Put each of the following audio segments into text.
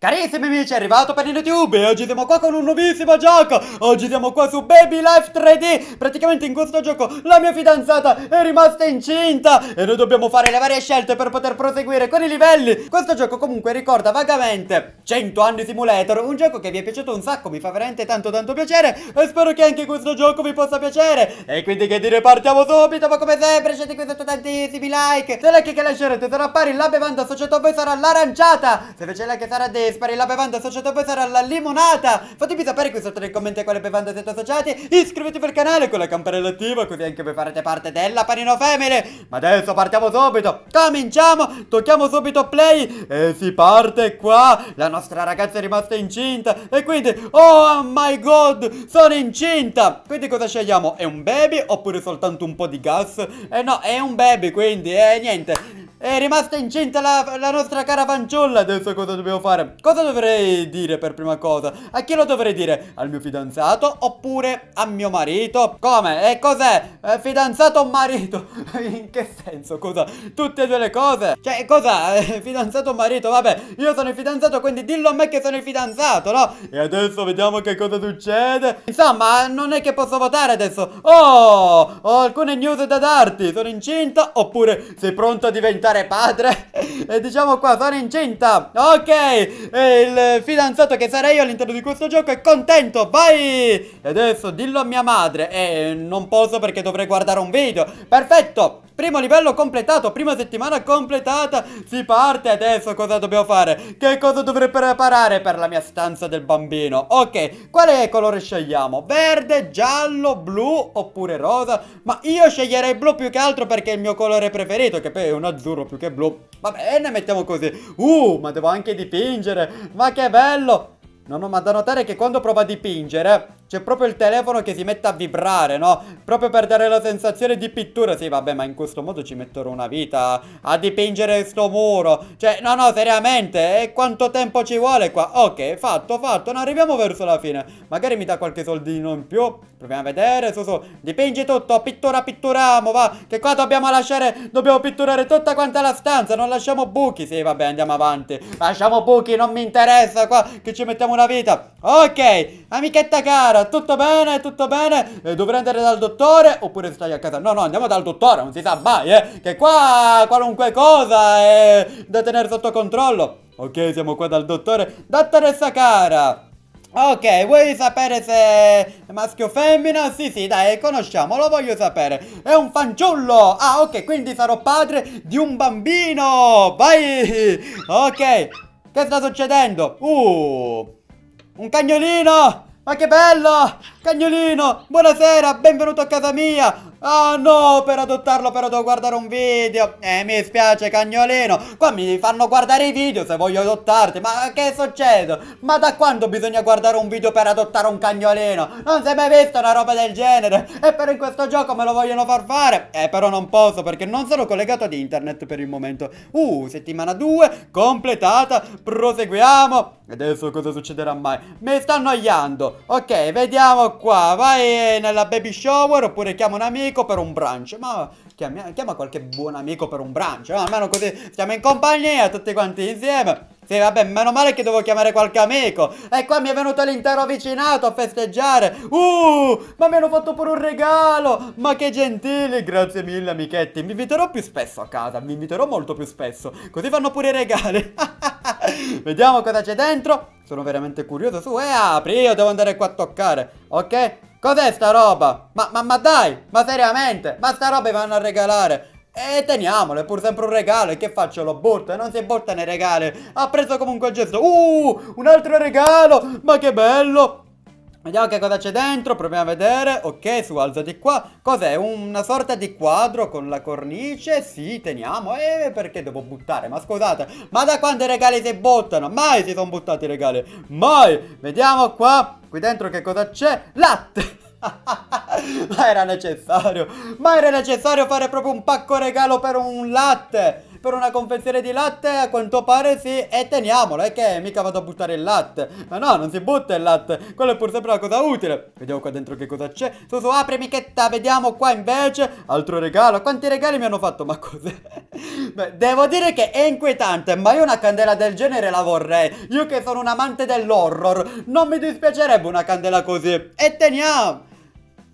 Carissimi amici, è arrivato per il YouTube e oggi siamo qua con un nuovissimo gioco Oggi siamo qua su Baby Life 3D Praticamente in questo gioco la mia fidanzata è rimasta incinta E noi dobbiamo fare le varie scelte per poter proseguire con i livelli Questo gioco comunque ricorda vagamente 100 anni simulator Un gioco che vi è piaciuto un sacco, mi fa veramente tanto tanto piacere E spero che anche questo gioco vi possa piacere E quindi che dire, partiamo subito Ma come sempre, siete qui sotto tantissimi like Se like che lascerete sarà pari, la bevanda associata a voi sarà l'aranciata Se invece like sarà dei spari la bevanda associata poi sarà la limonata. Fatemi sapere qui sotto nei commenti a quale bevanda siete associati. Iscrivetevi al canale con la campanella attiva così anche voi farete parte della Panino femmine Ma adesso partiamo subito. Cominciamo. Tocchiamo subito play e si parte qua. La nostra ragazza è rimasta incinta e quindi oh my god, sono incinta. Quindi cosa scegliamo? È un baby oppure soltanto un po' di gas? Eh no, è un baby, quindi eh niente è rimasta incinta la, la, nostra cara fanciulla Adesso cosa dobbiamo fare? Cosa dovrei dire per prima cosa? A chi lo dovrei dire? Al mio fidanzato oppure a mio marito? Come? E cos'è? Eh, fidanzato o marito? In che senso? Cosa? Tutte e due le cose? Cioè cosa? Eh, fidanzato o marito? Vabbè io sono il fidanzato quindi dillo a me che sono il fidanzato no? E adesso vediamo che cosa succede Insomma non è che posso votare adesso Oh! Ho alcune news da darti Sono incinta oppure sei pronta a diventare diventare padre E diciamo qua sono incinta Ok e Il fidanzato che sarei io all'interno di questo gioco è contento Vai E adesso dillo a mia madre E non posso perché dovrei guardare un video Perfetto Primo livello completato, prima settimana completata Si parte adesso, cosa dobbiamo fare? Che cosa dovrei preparare per la mia stanza del bambino? Ok, quale colore scegliamo? Verde, giallo, blu oppure rosa? Ma io sceglierei blu più che altro perché è il mio colore preferito Che poi è un azzurro azzurro più che blu. Va bene, mettiamo così. Uh, ma devo anche dipingere. Ma che bello! Non ho, ma da notare che quando prova a dipingere c'è proprio il telefono che si mette a vibrare, no? Proprio per dare la sensazione di pittura. Sì, vabbè, ma in questo modo ci metterò una vita a dipingere sto muro. Cioè, no, no, seriamente, e eh, quanto tempo ci vuole qua? Ok, fatto, fatto, non arriviamo verso la fine. Magari mi dà qualche soldino in più. Proviamo a vedere, su, su. Dipingi tutto, pittura, pitturiamo, va. Che qua dobbiamo lasciare, dobbiamo pitturare tutta quanta la stanza, non lasciamo buchi. Sì, vabbè, andiamo avanti. Lasciamo buchi, non mi interessa qua che ci mettiamo una vita. Ok, amichetta cara era tutto bene, tutto bene, eh, dovrei andare dal dottore oppure stai a casa. No, no, andiamo dal dottore, non si sa mai, eh, che qua qualunque cosa è da tenere sotto controllo. Ok, siamo qua dal dottore. Dottoressa cara! Ok, vuoi sapere se è maschio o femmina? Sì, sì, dai, conosciamo, lo voglio sapere. È un fanciullo! Ah, ok, quindi sarò padre di un bambino! Vai! Ok, che sta succedendo? Uh, un cagnolino! Ma che bello! Cagnolino, buonasera, benvenuto a casa mia Ah no, per adottarlo però devo guardare un video Eh, mi spiace cagnolino Qua mi fanno guardare i video se voglio adottarti Ma che è successo? Ma da quando bisogna guardare un video per adottare un cagnolino? Non si è mai vista una roba del genere E però in questo gioco me lo vogliono far fare Eh, però non posso perché non sono collegato ad internet per il momento Uh, settimana 2, completata Proseguiamo Adesso cosa succederà mai? Mi sta annoiando Ok, vediamo qua, vai eh, nella baby shower oppure chiama un amico per un brunch. Ma chiama, chiama qualche buon amico per un brunch, no? Eh, almeno così stiamo in compagnia tutti quanti insieme. Sì, vabbè, meno male che devo chiamare qualche amico. E qua mi è venuto l'intero vicinato a festeggiare. Uh, ma mi hanno fatto pure un regalo. Ma che gentili, grazie mille amichetti. Mi inviterò più spesso a casa, mi inviterò molto più spesso. Così fanno pure i regali. Vediamo cosa c'è dentro. Sono veramente curioso. Su, e eh, apri, io devo andare qua a toccare. Ok? Cos'è sta roba? Ma, ma, ma dai, ma seriamente, ma sta roba mi vanno a regalare. E teniamolo, è pur sempre un regalo. E che faccio? Lo butto? E non si butta nei regali. Ha preso comunque il gesto. Uh, un altro regalo. Ma che bello. Vediamo che cosa c'è dentro, proviamo a vedere. Ok, su, alza di qua. Cos'è? Una sorta di quadro con la cornice? Sì, teniamo. E perché devo buttare? Ma scusate, ma da quando i regali si buttano? Mai si sono buttati i regali. Mai. Vediamo qua. Qui dentro che cosa c'è? Latte. ma era necessario, ma era necessario fare proprio un pacco regalo per un latte, per una confezione di latte a quanto pare sì, e teniamolo, è che mica vado a buttare il latte, ma no, non si butta il latte, quello è pur sempre una cosa utile, vediamo qua dentro che cosa c'è, su su, apri michetta, vediamo qua invece, altro regalo, quanti regali mi hanno fatto, ma cos'è? Beh, devo dire che è inquietante, ma io una candela del genere la vorrei, io che sono un amante dell'horror, non mi dispiacerebbe una candela così, e teniamo!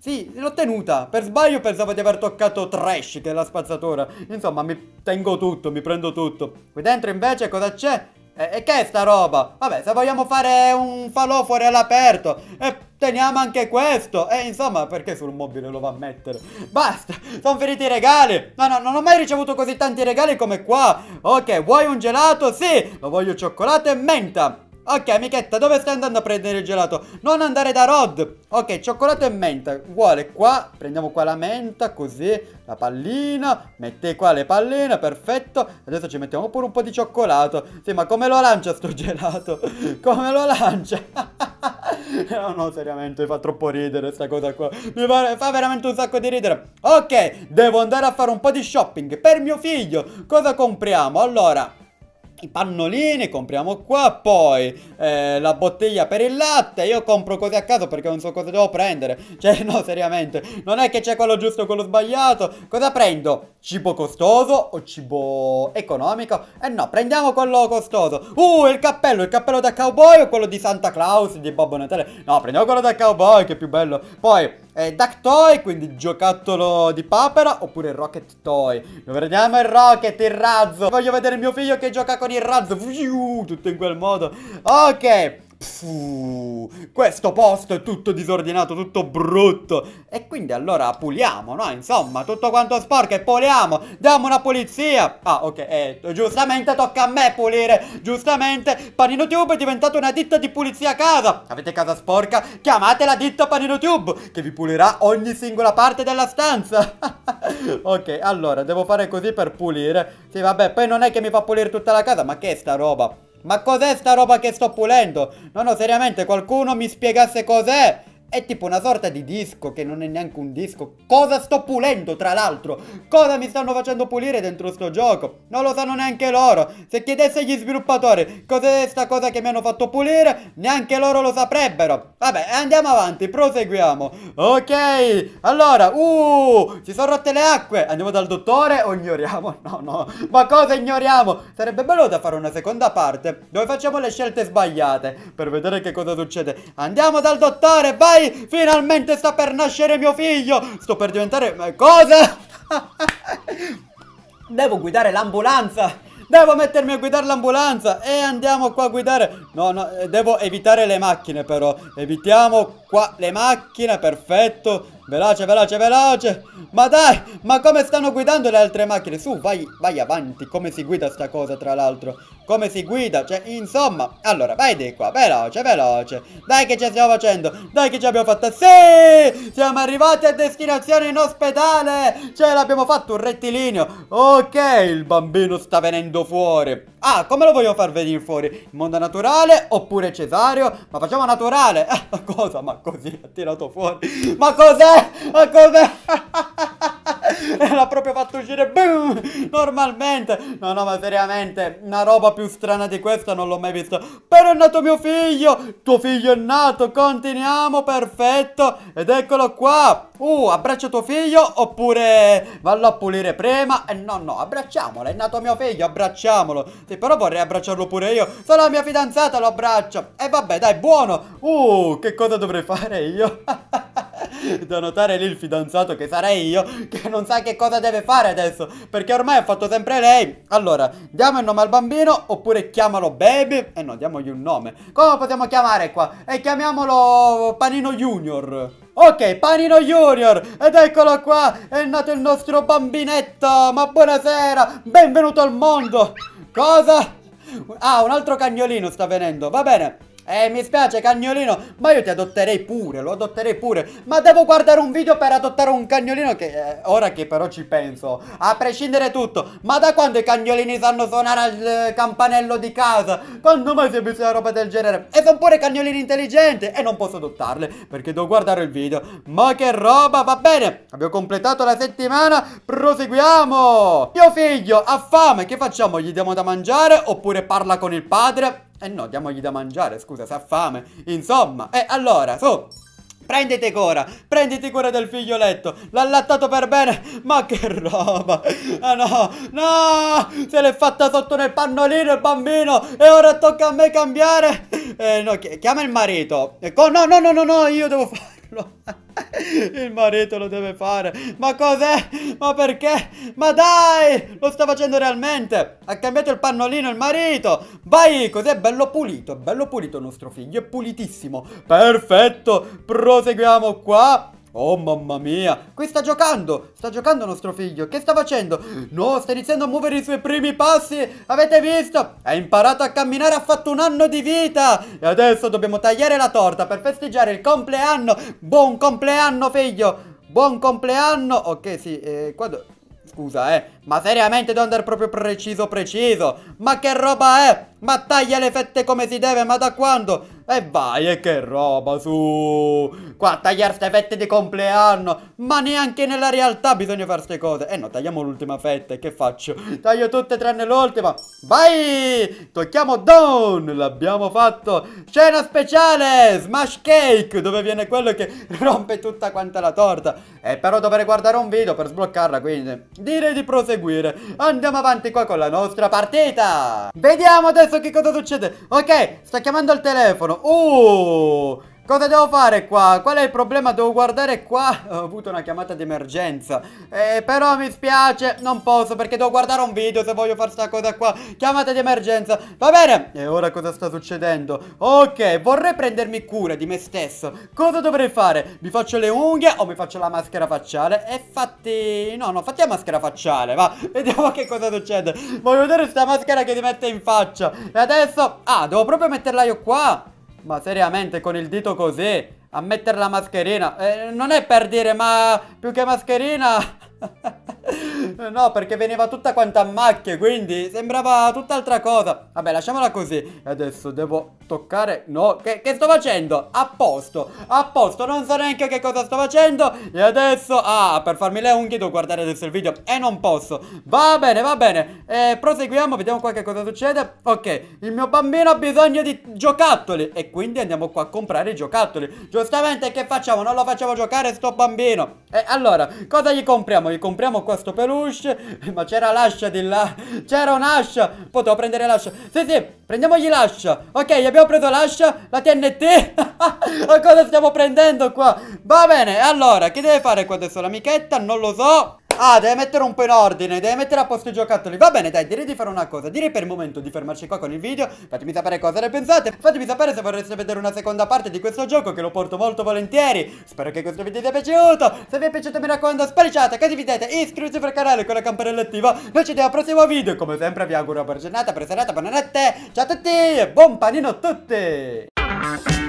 Sì, l'ho tenuta. Per sbaglio pensavo di aver toccato trash, che è la spazzatura. Insomma, mi tengo tutto, mi prendo tutto. Qui dentro invece cosa c'è? E, e, che è sta roba? Vabbè, se vogliamo fare un falò fuori all'aperto, e teniamo anche questo. E insomma, perché sul mobile lo va a mettere? Basta, sono finiti i regali. No, no, non ho mai ricevuto così tanti regali come qua. Ok, vuoi un gelato? Sì, lo voglio cioccolato e menta. Ok, amichetta, dove stai andando a prendere il gelato? Non andare da Rod! Ok, cioccolato e menta. Vuole qua, prendiamo qua la menta, così, la pallina, mette qua le palline, perfetto. Adesso ci mettiamo pure un po' di cioccolato. Sì, ma come lo lancia sto gelato? Come lo lancia? no, no, seriamente, mi fa troppo ridere sta cosa qua. Mi fa, fa veramente un sacco di ridere. Ok, devo andare a fare un po' di shopping per mio figlio. Cosa compriamo? Allora i pannolini compriamo qua, poi eh, la bottiglia per il latte, io compro cose a caso perché non so cosa devo prendere, cioè no seriamente, non è che c'è quello giusto o quello sbagliato, cosa prendo? Cibo costoso o cibo economico? Eh no, prendiamo quello costoso, uh il cappello, il cappello da cowboy o quello di Santa Claus, di Babbo Natale? No, prendiamo quello da cowboy che è più bello, poi eh, Duck Toy, quindi giocattolo di papera, oppure Rocket Toy. Lo vediamo il Rocket, il razzo. Voglio vedere mio figlio che gioca con il razzo. Tutto in quel modo. Ok. Pff, questo posto è tutto disordinato, tutto brutto. E quindi allora puliamo, no? Insomma, tutto quanto sporco e puliamo. Diamo una pulizia. Ah, ok, eh, giustamente tocca a me pulire. Giustamente, PaninoTube è diventato una ditta di pulizia a casa. Avete casa sporca? Chiamate la ditta PaninoTube, che vi pulirà ogni singola parte della stanza. ok, allora, devo fare così per pulire. Sì, vabbè, poi non è che mi fa pulire tutta la casa, ma che è sta roba? Ma cos'è sta roba che sto pulendo? No, no, seriamente, qualcuno mi spiegasse cos'è? È tipo una sorta di disco che non è neanche un disco. Cosa sto pulendo, tra l'altro? Cosa mi stanno facendo pulire dentro sto gioco? Non lo sanno neanche loro. Se chiedesse agli sviluppatori cos'è questa cosa che mi hanno fatto pulire, neanche loro lo saprebbero. Vabbè, andiamo avanti, proseguiamo. Ok, allora, uh, si sono rotte le acque. Andiamo dal dottore o ignoriamo? No, no, ma cosa ignoriamo? Sarebbe bello da fare una seconda parte dove facciamo le scelte sbagliate per vedere che cosa succede. Andiamo dal dottore, vai! Sì, finalmente sta per nascere mio figlio. Sto per diventare... Ma cosa? Devo guidare l'ambulanza. Devo mettermi a guidare l'ambulanza e andiamo qua a guidare. No, no, eh, devo evitare le macchine però. Evitiamo Qua le macchine, perfetto Veloce, veloce, veloce Ma dai, ma come stanno guidando le altre macchine? Su, vai, vai avanti Come si guida sta cosa, tra l'altro Come si guida, cioè, insomma Allora, vai di qua, veloce, veloce Dai che ci stiamo facendo Dai che ci abbiamo fatto Sì, siamo arrivati a destinazione in ospedale Ce cioè, l'abbiamo fatto un rettilineo Ok, il bambino sta venendo fuori Ah, come lo voglio far venire fuori? In mondo naturale oppure cesario? Ma facciamo naturale! Eh, ma cosa? Ma così ha tirato fuori? Ma cos'è? Ma cos'è? l'ha proprio fatto uscire boom, normalmente. No, no, ma seriamente, una roba più strana di questa non l'ho mai vista. Però è nato mio figlio, tuo figlio è nato, continuiamo, perfetto. Ed eccolo qua. Uh, abbraccia tuo figlio oppure vallo a pulire prima. Eh no, no, abbracciamolo, è nato mio figlio, abbracciamolo. Sì, però vorrei abbracciarlo pure io. Sono la mia fidanzata, lo abbraccio. E eh, vabbè, dai, buono. Uh, che cosa dovrei fare io? da notare lì il fidanzato che sarei io, che non sa che cosa deve fare adesso, perché ormai ha fatto sempre lei. Allora, diamo il nome al bambino oppure chiamalo baby? Eh no, diamogli un nome. Come possiamo chiamare qua? E chiamiamolo Panino Junior. Ok, Panino Junior, ed eccolo qua, è nato il nostro bambinetto, ma buonasera, benvenuto al mondo. Cosa? Ah, un altro cagnolino sta venendo, va bene. Eh, mi spiace, cagnolino, ma io ti adotterei pure, lo adotterei pure. Ma devo guardare un video per adottare un cagnolino che... Eh, ora che però ci penso, a prescindere tutto, ma da quando i cagnolini sanno suonare il eh, campanello di casa? Quando mai si è visto una roba del genere? E sono pure cagnolini intelligenti e non posso adottarle perché devo guardare il video. Ma che roba, va bene, abbiamo completato la settimana, proseguiamo! Mio figlio ha fame, che facciamo? Gli diamo da mangiare oppure parla con il padre? Eh no, diamogli da mangiare, scusa, sa fame. Insomma, e eh, allora, su. Prendete cura, prendete cura del figlioletto, l'ha allattato per bene, ma che roba, ah no, no, se l'è fatta sotto nel pannolino il bambino e ora tocca a me cambiare, eh no, chiama il marito, eh, con... no, no, no, no, no, io devo farlo. Il marito lo deve fare. Ma cos'è? Ma perché? Ma dai! Lo sta facendo realmente! Ha cambiato il pannolino il marito! Vai! Cos'è bello pulito? È bello pulito il nostro figlio, è pulitissimo. Perfetto! Proseguiamo qua. Oh mamma mia, qui sta giocando, sta giocando nostro figlio, che sta facendo? No, sta iniziando a muovere i suoi primi passi, avete visto? Ha imparato a camminare, ha fatto un anno di vita E adesso dobbiamo tagliare la torta per festeggiare il compleanno Buon compleanno figlio, buon compleanno Ok sì, eh, qua... Do... Scusa, eh. Ma seriamente devo andare proprio preciso preciso. Ma che roba è? Ma taglia le fette come si deve, ma da quando? E vai, e che roba, su! Qua, tagliare ste fette di compleanno! Ma neanche nella realtà bisogna fare ste cose! Eh no, tagliamo l'ultima fetta, che faccio? Taglio tutte tranne l'ultima! Vai! Tocchiamo down! L'abbiamo fatto! Scena speciale! Smash cake! Dove viene quello che rompe tutta quanta la torta! Eh, però dovrei guardare un video per sbloccarla, quindi... Direi di proseguire! Andiamo avanti qua con la nostra partita! Vediamo adesso che cosa succede! Ok, sto chiamando il telefono! mano Oh! Cosa devo fare qua? Qual è il problema? Devo guardare qua Ho avuto una chiamata d'emergenza eh, Però mi spiace Non posso perché devo guardare un video se voglio fare sta cosa qua Chiamata d'emergenza Va bene E ora cosa sta succedendo? Ok vorrei prendermi cura di me stesso Cosa dovrei fare? Mi faccio le unghie o mi faccio la maschera facciale? E fatti... No no fatti la maschera facciale va Vediamo che cosa succede Voglio vedere questa maschera che ti mette in faccia E adesso... Ah devo proprio metterla io qua ma seriamente, con il dito così, a mettere la mascherina, eh, non è per dire, ma più che mascherina... No, perché veniva tutta quanta a macchie, quindi sembrava tutt'altra cosa. Vabbè, lasciamola così. Adesso devo toccare... No, che, che, sto facendo? A posto, a posto, non so neanche che cosa sto facendo. E adesso... Ah, per farmi le unghie devo guardare adesso il video. E non posso. Va bene, va bene. Eh, proseguiamo, vediamo qua che cosa succede. Ok, il mio bambino ha bisogno di giocattoli. E quindi andiamo qua a comprare i giocattoli. Giustamente, che facciamo? Non lo facciamo giocare sto bambino. E allora, cosa gli compriamo? Gli compriamo qua sto peluche Ma c'era l'ascia di là C'era un'ascia Potevo prendere l'ascia Sì sì Prendiamogli l'ascia Ok abbiamo preso l'ascia La TNT Ma cosa stiamo prendendo qua? Va bene allora Che deve fare qua adesso l'amichetta? Non lo so Ah, deve mettere un po' in ordine, deve mettere a posto i giocattoli. Va bene, dai, direi di fare una cosa. Direi per il momento di fermarci qua con il video. Fatemi sapere cosa ne pensate. Fatemi sapere se vorreste vedere una seconda parte di questo gioco che lo porto molto volentieri. Spero che questo video vi sia piaciuto. Se vi è piaciuto mi raccomando, spariciate, condividete, iscrivetevi al canale con la campanella attiva. Noi ci vediamo al prossimo video. Come sempre vi auguro una buona giornata, buona serata, buonanotte. Ciao a tutti buon panino a tutti.